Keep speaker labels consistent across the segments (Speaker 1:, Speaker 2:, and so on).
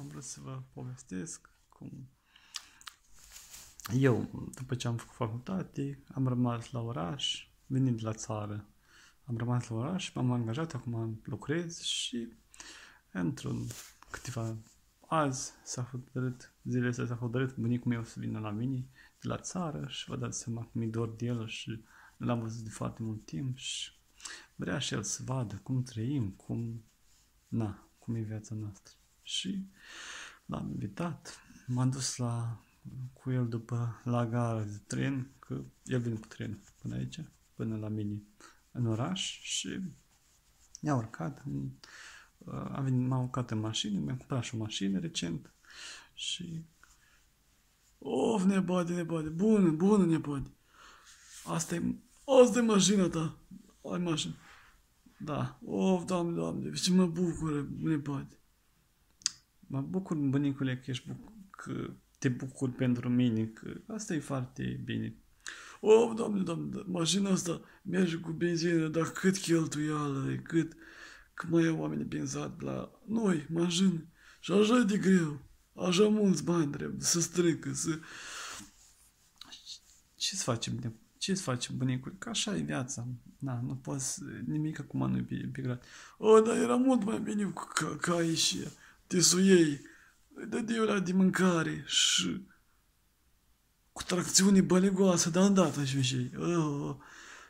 Speaker 1: am vrut să vă povestesc cum eu, după ce am făcut facultate, am rămas la oraș, venind de la țară, am rămas la oraș, m-am angajat, acum lucrez și într-un câteva azi s-a hotărât, zilele astea s-a hotărât bunicul meu să vină la mine de la țară și vă dați seama că mi dor de el și l-am văzut de foarte mult timp și vrea și el să vadă cum trăim, cum, na, cum e viața noastră și l-am invitat. M-am dus la, cu el după la gara de tren, că el vine cu tren până aici, până la mine în oraș și ne-a urcat. Uh, am venit, m-am urcat în mașină, mi-am cumpărat și o mașină recent și Of, nebode, nebode, bună, bună, nebode. Asta e, asta e mașina ta. Ai mașină. Da. Of, doamne, doamne, ce mă bucură, nebode. Mă bucur, bunicule, că, ești buc- că te bucur pentru mine, că asta e foarte bine. O, oh, doamne, doamne, mașina asta merge cu benzină, dar cât cheltuială e, cât, că mai au oameni benzat la noi, mașini. Și așa de greu, așa mulți bani trebuie să strică, să... ce să facem de ce să facem, bunicul? Că așa e viața. Na, nu poți, nimic acum nu i pe, pe grad. O, oh, dar era mult mai bine cu ca, ca și te suiei, îi dădeai la de mâncare și cu tracțiune bălegoasă, dar îndată da, și și oh,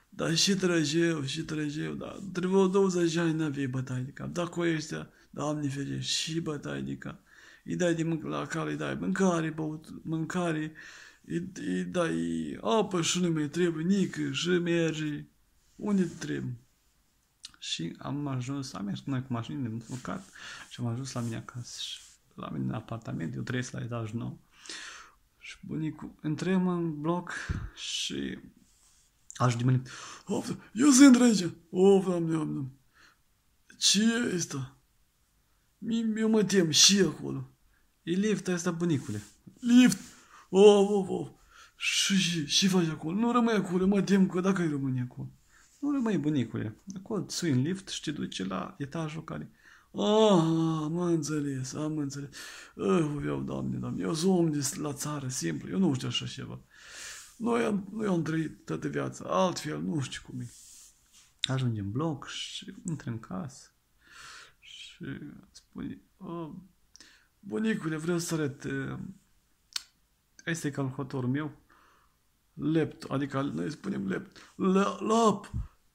Speaker 1: dar și trăgeu, și trăgeu, dar trebuie 20 ani n avei bătaie de cap, dar cu ăștia, Doamne ferește, și bătaie de cap. Îi dai de mânc- la care îi dai mâncare, băut, mâncare, îi, îi dai apă și nu mai trebuie nică și merge unde trebuie și am ajuns, am mers noi cu mașinile, am urcat și am ajuns la mine acasă și la mine în apartament, eu trăiesc la etajul nou. Și bunicul, intrăm în bloc și aș dimeni. Of, eu sunt aici. Of, doamne, doamne. Ce este? Eu mă tem, și acolo? E lift ăsta, bunicule. Lift! Of, of, of. Și, și faci acolo? Nu rămâi acolo, mă tem că dacă ai rămâne acolo. Nu rămâi, bunicule. Acolo sui în lift și te duci la etajul care... Ah, am înțeles, am înțeles. Eu, eu doamne, doamne, eu sunt om de la țară, simplu, eu nu știu așa ceva. Noi am, noi am trăit toată viața, altfel nu știu cum e. Ajungem în bloc și intră în casă și spune, bunicule, vreau să arăt, este calculatorul meu, lept, adică noi spunem lept, lap,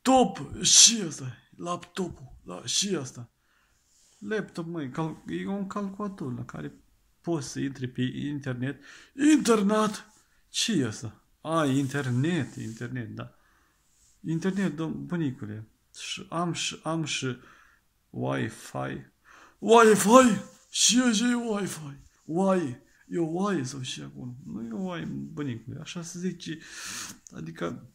Speaker 1: Laptop și asta. Laptopul. La, da, și asta. Laptop, măi, cal- e un calculator la care poți să intri pe internet. Internet! ce e asta? A, internet, internet, da. Internet, dom bunicule. Și am și, am și Wi-Fi. Wi-Fi? Și e ce e Wi-Fi? Wi, e o oaie sau și acum? Nu e o oaie, bunicule, așa se zice. Adică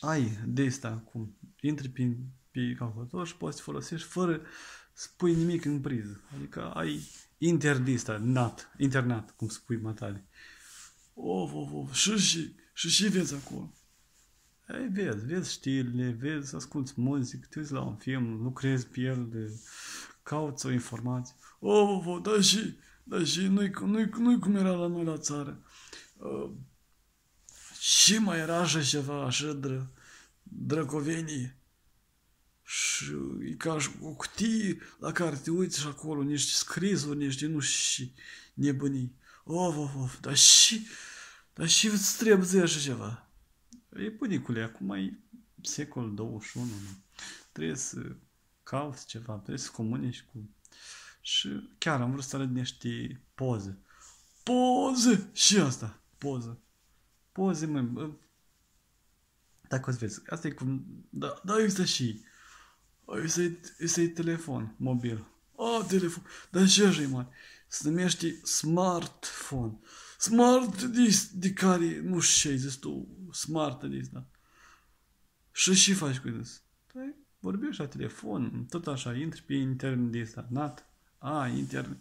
Speaker 1: ai de asta cum Intri pe, pe calculator și poți să folosești fără să pui nimic în priză. Adică ai interdista, nat, internat, cum spui matale. Of, of, of, și, și, și, și vezi acolo. Ei, vezi, vezi știrile, vezi, asculti muzic, te uiți la un film, lucrezi pe el, de, cauți o informație. Of, of, of, da și, da și, nu-i, nu-i, nu-i cum era la noi la țară. Uh, și mai era așa ceva, așa dră, drăcovenie. Și e ca și o cutie la care te uiți și acolo niște scrisuri, niște nu și nebunii. Of, of, of, dar și, dar și îți trebuie așa ceva. E bunicule, acum e secolul 21, nu? trebuie să cauți ceva, trebuie să comunici cu... Și chiar am vrut să arăt niște poze. Poze! Și asta, poză poze, mă, dacă o să vezi, asta e cum, da, da, există și, ăsta e, ăsta telefon mobil, a, telefon, dar ce e, mai, se numește smartphone, smart dis, de care, nu știu ce ai zis tu, smart dis, da, și și faci cu zis, păi, vorbești la telefon, tot așa, intri pe internet de asta, nat, a, internet,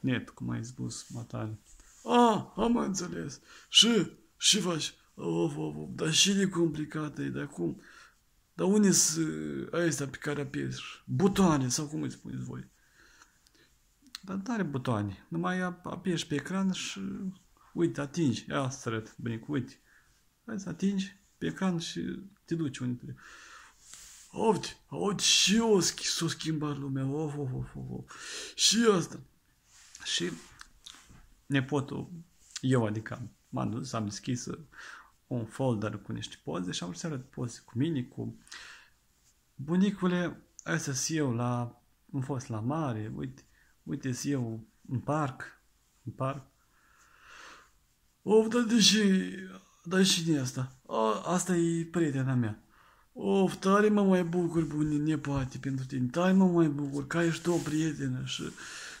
Speaker 1: net, cum ai spus, matale, a, am înțeles, și și faci, of, of, of, dar și de complicată e, de acum, Dar unde sunt astea pe care apeși? Butoane, sau cum îi spuneți voi? Dar tare butoane. Numai apeși pe ecran și uite, atingi. Ia să arăt, bine, uite. Hai să atingi pe ecran și te duci unde trebuie. Uite, uite, și o s-a schimbat lumea, of, of, of, of, of. Și asta. Și nepotul, eu adică, m-am dus, am deschis uh, un folder cu niște poze și am vrut să arăt poze cu mine, cu bunicule, asta eu la, am fost la mare, uite, uite eu în parc, în parc. O, dar de și dar și e asta? o, asta e prietena mea. Of, tare mă mai bucur, bune nepoate, pentru tine. Tare mă mai bucur, ca ești tu o prietenă și,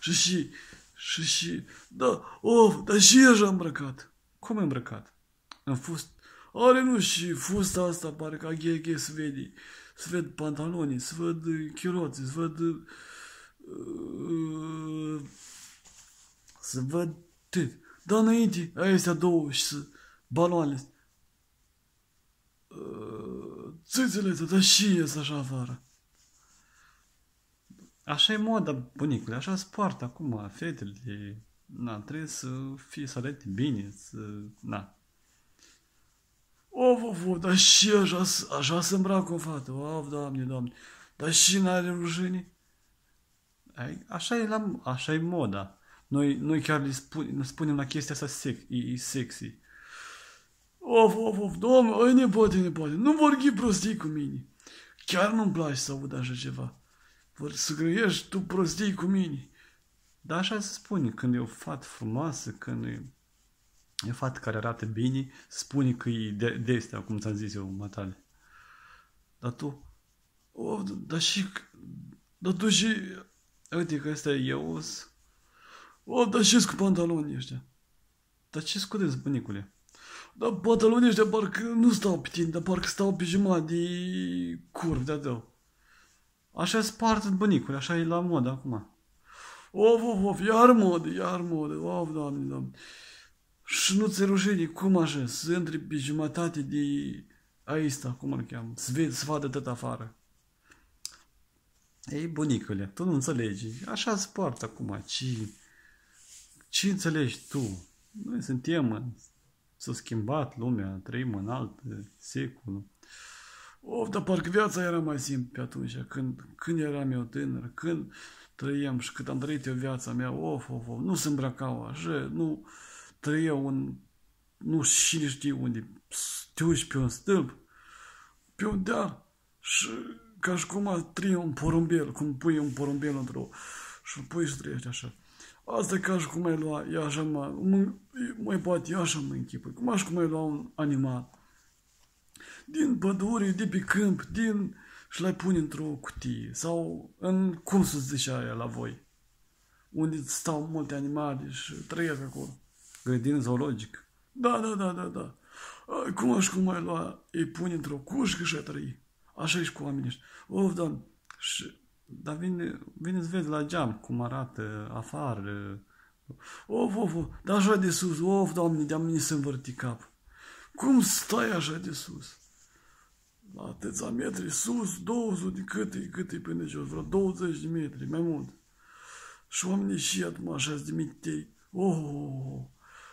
Speaker 1: și, și, și, și, da, of, dar și ești îmbrăcat. Cum e îmbrăcat? În fust. Are nu și fusta asta, pare ca aghe să sved Să pantaloni, să văd sved uh, să văd... Uh, să văd tât. Dar înainte, astea două și să... Baloane. Uh, țâțele tău, dar și ies așa afară. Așa e moda, bunicule, așa se poartă acum fetele na, trebuie să fie să arăt bine, să, na. O, vă, vă, dar și așa, așa se îmbracă o fată, o, doamne, doamne, dar și n-are rușine? Așa e, la, așa e moda. Noi, noi chiar le spunem la chestia asta sec, e, e sexy. Of, of, of, doamne, ai nepoate, nepoate, nu vorbi prostii cu mine. Chiar nu-mi place să aud așa ceva. Vor să grăiești tu prostii cu mine. Dar așa se spune, când e o fată frumoasă, când e, e o fată care arată bine, spune că e de, de este, cum ți-am zis eu, matale. Dar tu, o, dar și, dar tu și, uite că ăsta e eu, o, dar și cu pantaloni ăștia. Dar ce scudeți, bunicule? Dar pantalonii ăștia parcă nu stau pe tine, dar parcă stau pe jumătate de curv de-a Așa e spart bunicul, așa e la mod acum. Of, of, of, iar mode, iar mode, of, doamne, doamne. Și nu ți rușine, cum așa, să intri pe jumătate de aista, cum îl cheamă, să, vezi, să vadă tot afară. Ei, bunicule, tu nu înțelegi, așa se poartă acum, ci... Ce înțelegi tu? Noi suntem, s-a schimbat lumea, trăim în alt secol. Of, dar parcă viața era mai simplă pe atunci, când, când eram eu tânăr, când trăiem și cât am trăit eu viața mea, of, of, of, nu sunt îmbrăcau așa, nu trăiau un, nu și știu unde, stiuși pe un stâlp, pe un deal și ca și cum a trăi un porumbel, cum pui un porumbel într-o și îl pui și trăiești așa. Asta ca și cum ai lua, e așa mă, mai poate, e așa mă închipă, cum aș cum ai lua un animal din pădure, de pe câmp, din și l-ai pune într-o cutie sau în, cum să zice aia la voi, unde stau multe animale și trăiesc acolo. Grădină zoologic. Da, da, da, da, da. Cum aș cum mai lua, îi pune într-o cușcă și a trăi. Așa ești cu oamenii ăștia. Of, oh, da, Și, dar vine, vine să vezi la geam cum arată afară. Of, of, of. Dar așa de sus. Of, doamne, de-am să învârti cap. Cum stai așa de sus? atâția metri sus, 200 câte, câte până jos, vreo 20 de metri, mai mult. Și oamenii și acum așa de mitei. Oh, oh, oh, oh,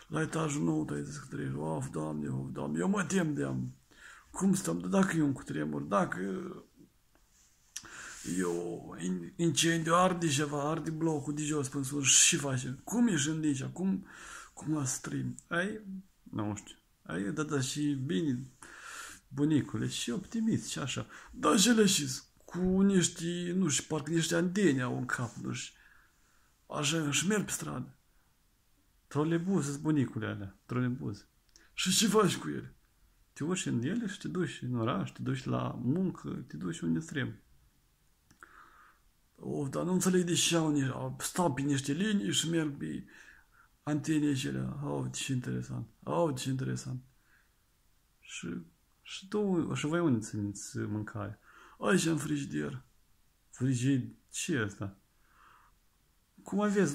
Speaker 1: la etajul nou te zis că trebuie. Of, doamne, of, doamne, eu mă tem de am. Cum stăm? Dacă e un cutremur, dacă eu incendiu arde ceva, arde blocul de jos până sus și face. Cum e în aici? Cum, cum la stream? Ai, nu știu. Ai, da, da, și bine bunicule, și optimist și așa. Dar și cu niște, nu știu, parcă niște andeni au în cap, nu știu. Așa, și merg pe stradă. Trolebuz, sunt bunicule alea, trolebuz. Și ce faci cu ele? Te urci în ele și te duci în oraș, te duci la muncă, te duci unde trebuie. O, oh, dar nu înțeleg de ce au, niște, stau pe niște linii și merg pe antene acelea. Au, ce interesant, au, ce interesant. Și și tu, și voi unde țineți mâncare? Aici am frigider. Frigider? Ce e asta? Cum aveți,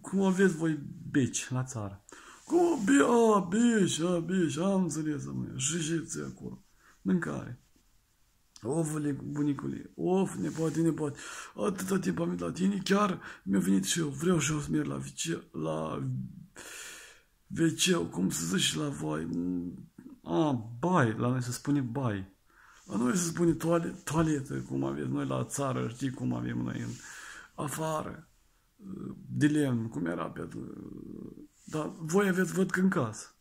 Speaker 1: cum aveți voi beci la țară? Cum bea, a, beci, a, beci, am înțeles, am Și ce acolo? Mâncare. Of, bunicule, of, ne poate. atâta timp am la tine, chiar mi-a venit și eu, vreau și eu să merg la, vice, la veceu, cum să zici la voi, a, bai, la noi se spune bai. La noi se spune toale, toaletă, cum avem noi la țară, știi cum avem noi în afară, Dilem, cum era pe Dar voi aveți, văd că în casă.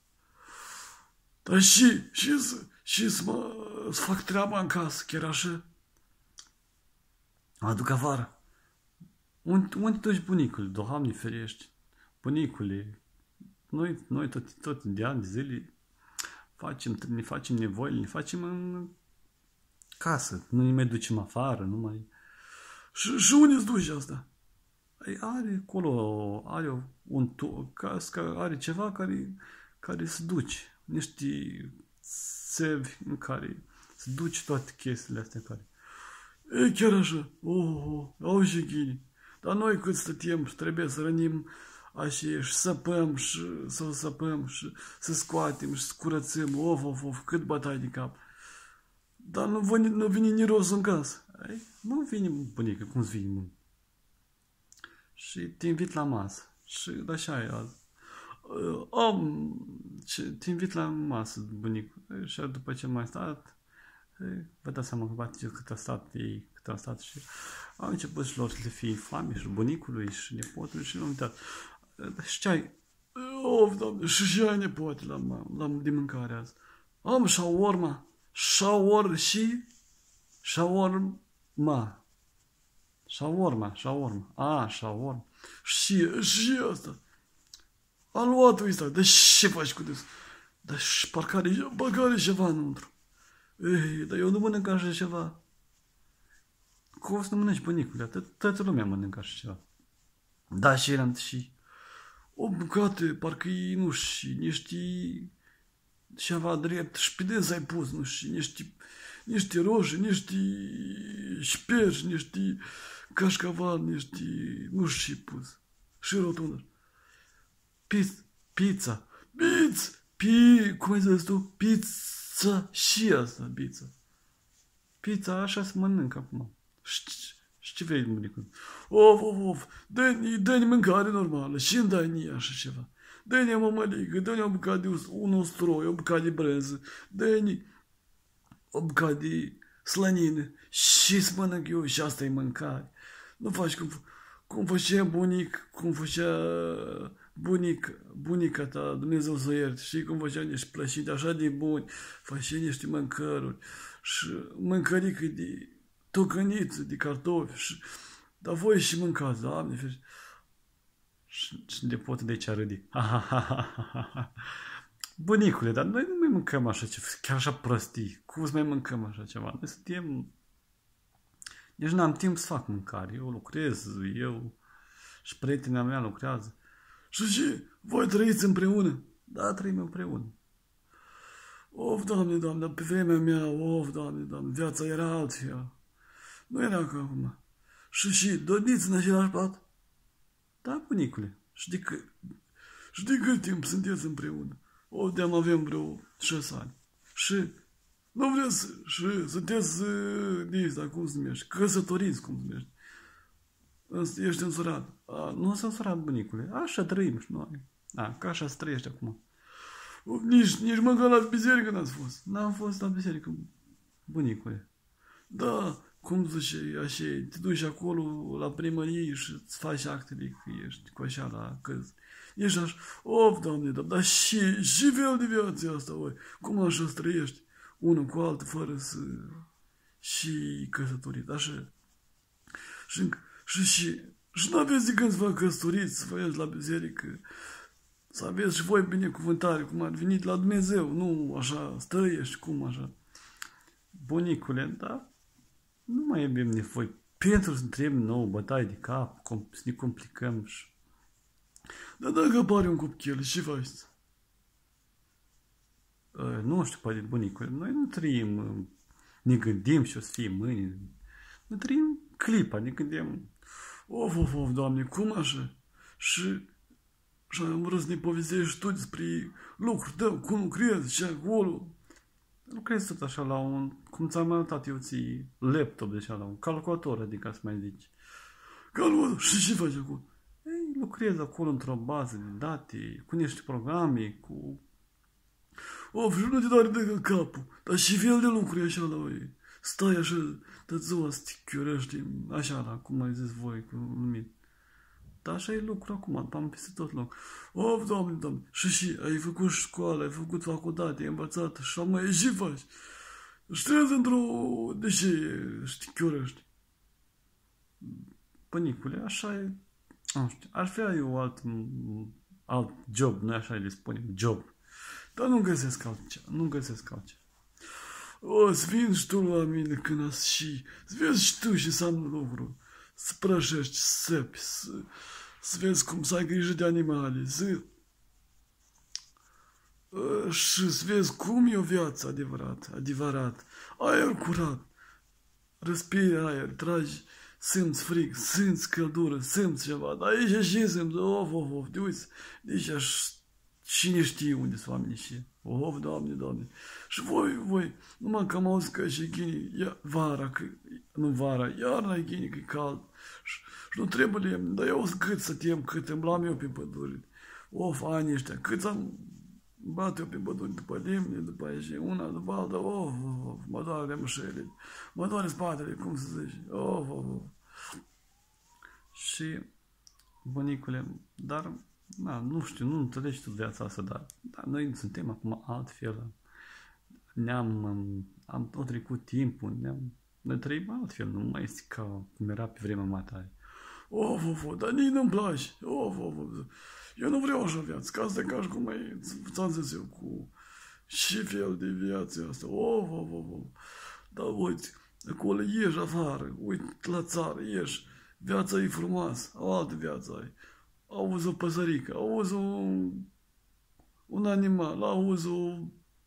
Speaker 1: Dar și, și, și, și să, mă, să fac treaba în casă, chiar așa. Mă aduc afară. Unde, unde duci bunicul? Doamne ferești. Bunicule, noi, noi tot, tot de ani de zile facem, ne facem nevoile, ne facem în casă, nu ne mai ducem afară, nu mai... Și, și unde îți duci asta? Ai, păi are acolo, are un casca, are ceva care, care se duci, niște țevi în care se duci toate chestiile astea care... E, chiar așa, oh, oh, au oh, oh, Dar noi oh, oh, oh, trebuie să oh Așa, și săpăm, și să o săpăm, și să scoatem, și să curățăm, of, of, of, cât bătai de cap. Dar nu vine, nu vine nirosul în casă. Ai? Nu vine, bunică, cum vine, Și te invit la masă. Și așa da, e azi. Om, ă, ce, te invit la masă, bunicu. Și după ce mai stat, vă dați seama că bate cât a stat ei, cât a stat și au început și lor să le fie foame și bunicului și nepotului și nu uitat. Dar ai? of, doamne, și ai nepoate la, la, de mâncare azi. Am șaorma, șaor și șaorma. Șaorma, șaorma, a, șaorma. Și, și asta. A luat-o ăsta, De ce faci cu des? Dar și parcă are, parcă are ceva înăuntru. Ei, dar eu nu mănânc așa ceva. Cum o să nu mănânci, bunicule? Toată lumea mănâncă așa ceva. Da, și eram și o bucată, parcă nu și niște ceva drept, șpidez ai pus, nu și niște, niște roșii, niște șperci, niște cașcaval, niște, nu și pus. Și rotundă. Piz, pizza, pizza, pi, cum ai zis tu? Pizza și asta, pizza. Pizza așa se mănâncă acum. Știi? Și ce vrei, bunicul? Of, of, of, dă-ne dă mâncare normală și îmi dai nie așa ceva. Dă-ne mămăligă, dă-ne o bucată de un ostroi, o bucată de brânză, dă-ne o bucată de slănină și să mănânc eu și asta e mâncare. Nu faci cum, cum făcea bunic, cum făcea bunic, bunica ta, Dumnezeu să ierte, și cum făcea niște plășite așa de buni, făcea niște mâncăruri și mâncărică de tocăniță de cartofi și... Dar voi și mâncați, Doamne, ferește. Și, și pot de ce râde. Bunicule, dar noi nu mai mâncăm așa ceva, chiar așa prostii. Cum să mai mâncăm așa ceva? Noi suntem... Deci n-am timp să fac mâncare. Eu lucrez, eu și prietena mea lucrează. Și ce? Voi trăiți împreună? Da, trăim împreună. Of, Doamne, Doamne, pe vremea mea, of, Doamne, Doamne, viața era altfel. Nu era ca acum. Și și doniți în același pat. Da, bunicule. Și de de cât timp sunteți împreună? O, de avem vreo șase ani. Și nu vreți și sunteți ă, de ăsta, cum se numește, căsătoriți, cum se numește. Ești însurat. A, nu s-a însurat, bunicule. Așa trăim și noi. A, ca așa se trăiește acum. Nici, nici măcar la biserică n-ați fost. N-am fost la biserică, bunicule. Da, cum zice, așa, te duci acolo la primărie și îți faci actele că ești cu așa la da, căz. Ești așa, of, doamne, dar, dar și, și fel de viață asta, oi, cum așa trăiești unul cu altul fără să și căsătorit, așa. Și, și, și, și nu aveți de când să vă căsătoriți, să vă la biserică, să aveți și voi binecuvântare, cum ar venit la Dumnezeu, nu așa stăiești, cum așa. Bunicule, da? nu mai avem nevoie pentru să întreb nou bătaie de cap, cum, să ne complicăm și... Dar dacă apare un copil, ce faci? Ă, nu știu, poate bunicul, noi nu trăim, ă, ne gândim și o să fie mâine. Noi trăim clipa, ne gândim, of, of, of, doamne, cum așa? Și și am vrut să ne povestești tu despre lucruri da, cum crezi, ce acolo lucrezi tot așa la un, cum ți-am arătat eu ții, laptop, deci la un calculator, adică să mai zici. Calculator, și ce faci acum? Ei, lucrez acolo într-o bază de date, cu niște programe, cu... O, și nu te doare de capul, dar și fel de e așa la voi. Stai așa, dă-ți o așa, la, cum mai zis voi, cu numit. Dar așa e lucru acum, am peste tot loc. Of, oh, doamne, doamne, și și, ai făcut școală, ai făcut facultate, ai învățat, și am mai ieșit, faci. Știți într-o... De ce știchiorăști? Pănicule, așa e... Nu știu, ar fi eu alt, alt job, noi așa le spunem, job. Dar nu găsesc altceva, nu găsesc altceva. O, să vin și tu la mine când ați și... Să și tu și să am sprăjești săpi, să, să vezi cum să ai grijă de animale, să, și să vezi cum e o viață adevărat, adevărat, aer curat, respiri aer, tragi, simți frig, simți căldură, simți ceva, dar aici și simți, of, of, of, de uiți, deci aș, cine știe unde sunt oamenii și Oh, Doamne, Doamne. Și voi, voi, numai că am auzit că și ghinii, ia, vara, că, nu vara, iarna e ghinii, că e cald. Și, și nu trebuie lemn, dar eu cât să tem, cât îmblam eu pe păduri. Of, ani ăștia, cât am bat eu pe păduri după lemne, după aici, una, după alta, of, of, of mă doare mășele, mă doare spatele, cum să zici, of, of, of. Și bunicule, dar, na, nu știu, nu înțelegi tu viața asta, dar da noi suntem acum altfel. Ne-am, am tot trecut timpul, ne-am, noi trăim altfel, nu mai este ca cum era pe vremea matare.
Speaker 2: Of, oh, of, of, dar nici
Speaker 1: nu-mi place. Of, of, of. Eu nu vreau așa viață, ca să te cași cum ai, ți-am zis eu, cu și fel de viață asta. Of, oh, of, of, of. Dar uite, acolo ieși afară, uite la țară, ieși. Viața e frumoasă, o altă viață ai. Auzi o păsărică, auzi un un animal, auzi o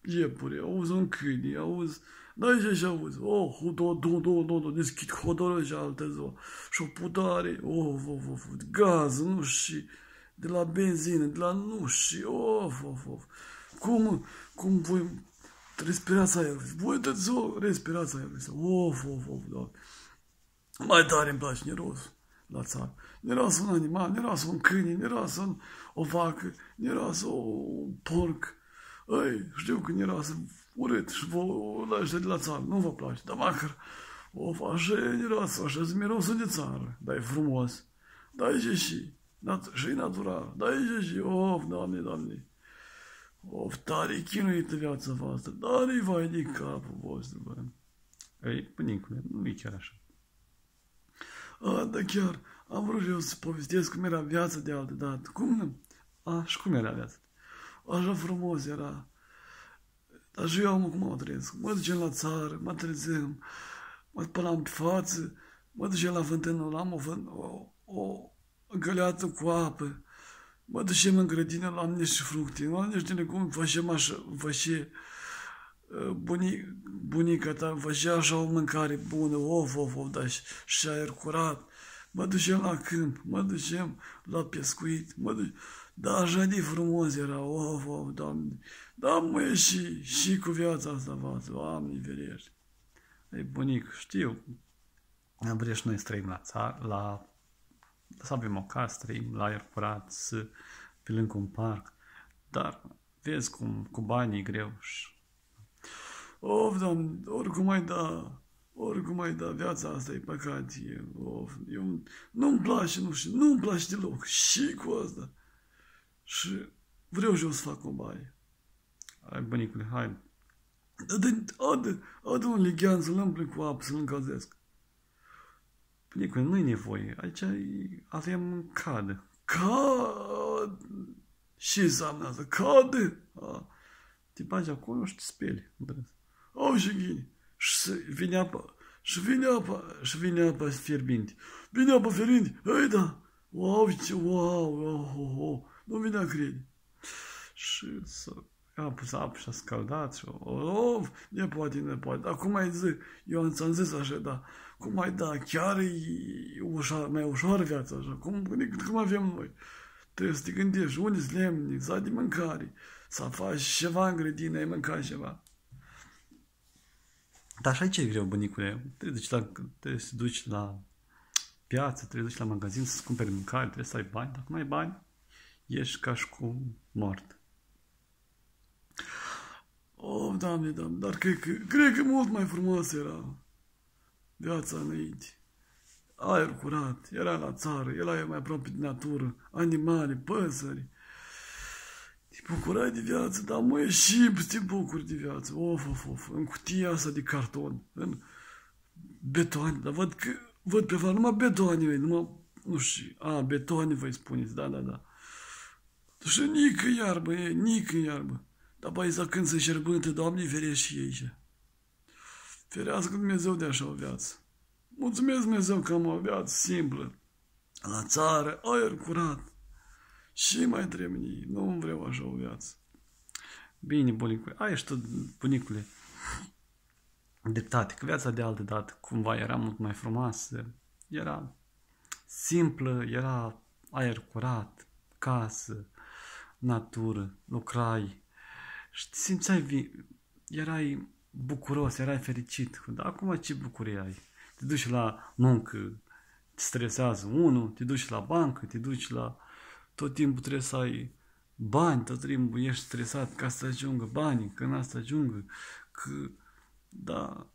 Speaker 1: iepure, auzi un câine, auzi... Noi ce și auzi? Oh, do, do, do, do, do, deschid hodorul și alte zi, Și o putare, oh, of, oh, of, oh, oh, gaz, nu și de la benzină, de la nu și, of, of, of. Cum, cum voi respirați aer? Voi dă-ți o respirați aer. Of, of, of, da. Mai tare îmi place nerosul la țar. Ne un animal, ne un câine, ne un o vacă, ne un porc. Ei, știu că ne rasă urât și vă la de la țar. nu vă place, dar măcar o așa e miroasă, așa e mirosul de țară, dar e frumos, dar e și, și natural, dar e și, of, doamne, doamne. Of, tare chinuită viața voastră, dar e vai de capul vostru, bă. Ei, bunicule, nu e chiar așa. A, da chiar, am vrut eu să povestesc cum era viața de altă dată. Cum? A, și cum era viața? Așa frumos era. Dar și eu am cum mă trăiesc? Mă ducem la țară, mă trezem, mă spălam pe față, mă ducem la fântână, am o, o, o găleată cu apă, mă ducem în grădină, am niște fructe, am niște legume, facem așa, facem bunica ta făcea așa o mâncare bună, of, of, of, da și aer curat. Mă duceam la câmp, mă duceam la pescuit, mă duceam... Da, așa de frumos era, of, of, doamne. Da, mă, și, și cu viața asta față, oameni ferești. Ei, bunic, știu. Am vrea și noi să trăim la țară, la... Să avem o casă, trăim la aer curat, să, pe lângă un parc. Dar vezi cum cu banii e greu și Of, domn, oricum ai da, oricum ai da, viața asta e păcat, e, of, eu, nu-mi place, nu știu, nu-mi place deloc, și cu asta. Și vreau și eu să fac o baie. Hai, bănicule, hai. adă, adă un lighean să-l împlin cu apă, să-l încălzesc. Bănicule, nu-i nevoie, aici avem cadă. Cad! și înseamnă asta? Cade! te bagi acolo și te speli. îndrăză. Au și, și vine apa. și vine apa. și vine apa fierbinte. Vine apa fierbinte. ei da, wow, ce, wow, wow, wow, wow. nu crede. Și să a pus apă și a scaldat și of, ne poate, ne poate. Acum ai zic, eu ți-am zis așa, da, cum ai da, chiar e ușor, mai ușor viața așa, cum, cum avem noi. Trebuie să te gândești, unde sunt lemne, să de mâncare, să faci ceva în grădină, ai mâncat ceva. Dar și aici e greu, bunicule. Trebuie, deci, la, trebuie să duci la piață, trebuie să duci la magazin să-ți cumperi mâncare, trebuie să ai bani. Dacă nu ai bani, ești ca și cum mort. Oh, doamne, doamne, dar cred că, cred că mult mai frumos era viața înainte. Aer curat, era la țară, era mai aproape de natură, animale, păsări, te bucurai de viață, dar mă ieși, te bucuri de viață. Of, of, of, în cutia asta de carton, în betoane, dar văd că văd pe afară numai betoane, numai, nu știu, a, betoane vă spuneți, da, da, da. Și nică iarbă, e, nică iarbă. Dar să când se șerbântă, Doamne, ferești și ei. Ferească Dumnezeu de așa o viață. Mulțumesc Dumnezeu că am o viață simplă, la țară, aer curat, și mai dremni. Nu vreau așa o viață. Bine, bunicule, ai și tu, bunicule, dreptate, că viața de altă dată cumva era mult mai frumoasă, era simplă, era aer curat, casă, natură, lucrai și te simțeai, erai bucuros, erai fericit. Dar acum ce bucurie ai? Te duci la muncă, te stresează unul, te duci la bancă, te duci la tot timpul trebuie să ai bani, tot timpul ești stresat ca să ajungă banii, n-a să ajungă, că, da,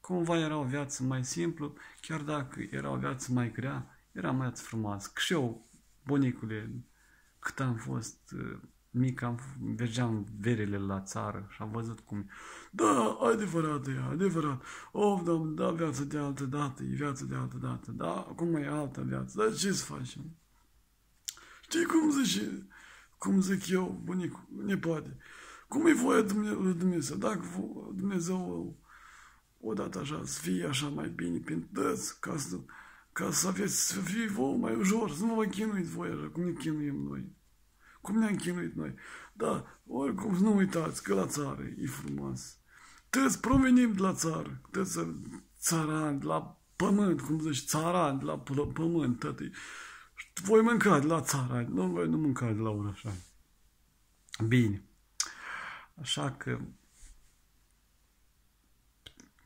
Speaker 1: cumva era o viață mai simplă, chiar dacă era o viață mai grea, era mai frumoasă. Că și eu, bunicule, cât am fost uh, mic, am, mergeam verile la țară și am văzut cum Da, adevărat e, adevărat. Of, da, da, viața de altă dată, e viața de altă dată. Da, acum e altă viață. Dar ce să facem? Știi cum zici cum zic eu, ne poate cum e voia lui Dumnezeu, dacă Dumnezeu odată așa, să fie așa mai bine, pentru ca să, ca să aveți, să fie voi mai ușor, să nu vă chinuiți voi așa, cum ne chinuim noi. Cum ne-am chinuit noi. Da, oricum, nu uitați că la țară e frumos. Tăți provenim de la țară, tăți țărani, de la pământ, cum zici, țărani, de la pământ, tătii. Voi mânca de la țară, nu voi nu mânca de la oraș. așa. Bine. Așa că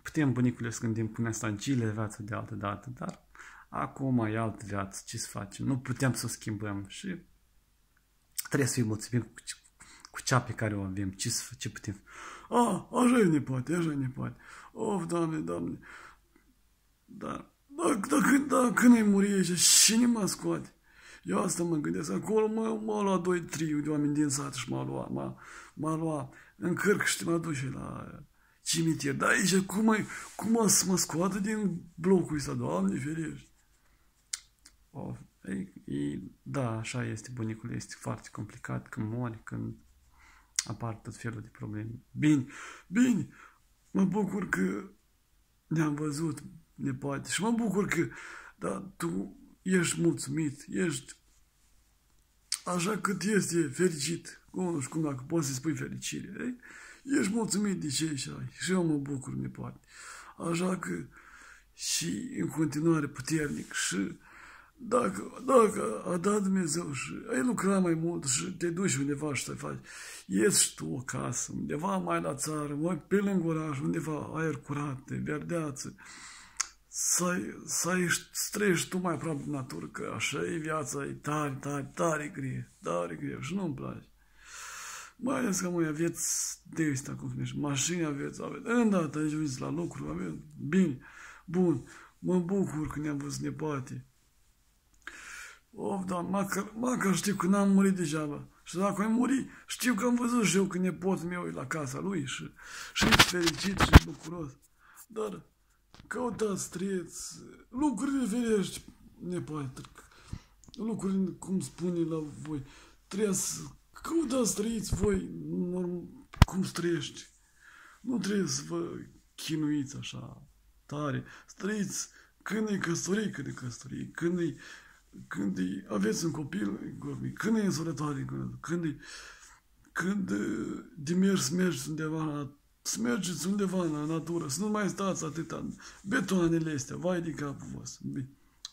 Speaker 1: putem, bunicule, să gândim până asta în Chile, viața de altă dată, dar acum e altă viață, ce să facem? Nu putem să o schimbăm și trebuie să fim mulțumim cu, cu cea pe care o avem, ce, să, ce putem. A, ah, așa e poate, așa e poate. Of, doamne, doamne. Dar, dacă, dacă, dacă ne muri și cine mă scoate? Eu asta mă gândesc. Acolo mă, a luat doi, trei de oameni din sat și m-a luat, m-a, m-a luat în și m-a dus la cimitir. Dar aici cum, ai, cum o să mă scoată din blocul ăsta, Doamne ferești? Of, e, e, da, așa este bunicul, este foarte complicat când mori, când apar tot felul de probleme. Bine, bine, mă bucur că ne-am văzut, ne poate, și mă bucur că da, tu ești mulțumit, ești așa cât este fericit. Cum, cum dacă poți să spui fericire, ei? ești mulțumit de ce ești ai. Și eu mă bucur, mi poate. Așa că și în continuare puternic și dacă, dacă a dat Dumnezeu și ai lucrat mai mult și te duci undeva și te faci, ieși și tu acasă, undeva mai la țară, mai pe lângă oraș, undeva aer curat, verdeață, să, să, ești, să trăiești tu mai aproape de natură, că așa e viața, e tare, tare, tare greu, tare greu și nu-mi place. Mai ales că mă vieți de ăsta, cum spunești, mașini aveți, aveți, îndată aici deci veniți la lucru, aveți, bine, bun, mă bucur că ne-am văzut nepoate. Of, dar măcar, măcar știu că n-am murit deja, bă. Și dacă ai murit, știu că am văzut și eu că nepotul meu e la casa lui și, și fericit și bucuros. Dar căutați streți, lucrurile verești, nepatric, lucrurile, cum spune la voi, trebuie să căutați trăiți voi cum trăiești. Nu trebuie să vă chinuiți așa tare. Străiți când e căsătorie, când e căsătorie, când e, când e, aveți un copil, când e în solitare, când e, când dimers mergi undeva la să mergeți undeva în natură, să nu mai stați atâta. Betoanele astea, vai de capul vostru.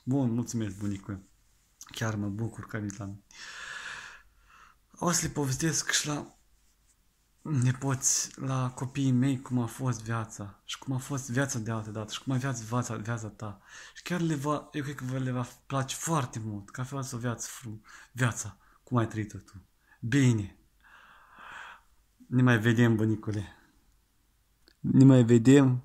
Speaker 1: Bun, mulțumesc, bunicule. Chiar mă bucur, capitan. O să le povestesc și la nepoți, la copiii mei, cum a fost viața și cum a fost viața de altă dată și cum a viața, viața, viața ta. Și chiar le va, eu cred că vă le va place foarte mult, că a fost o viață, viața, cum ai trăit-o tu. Bine! Ne mai vedem, bunicule! ne mai vedem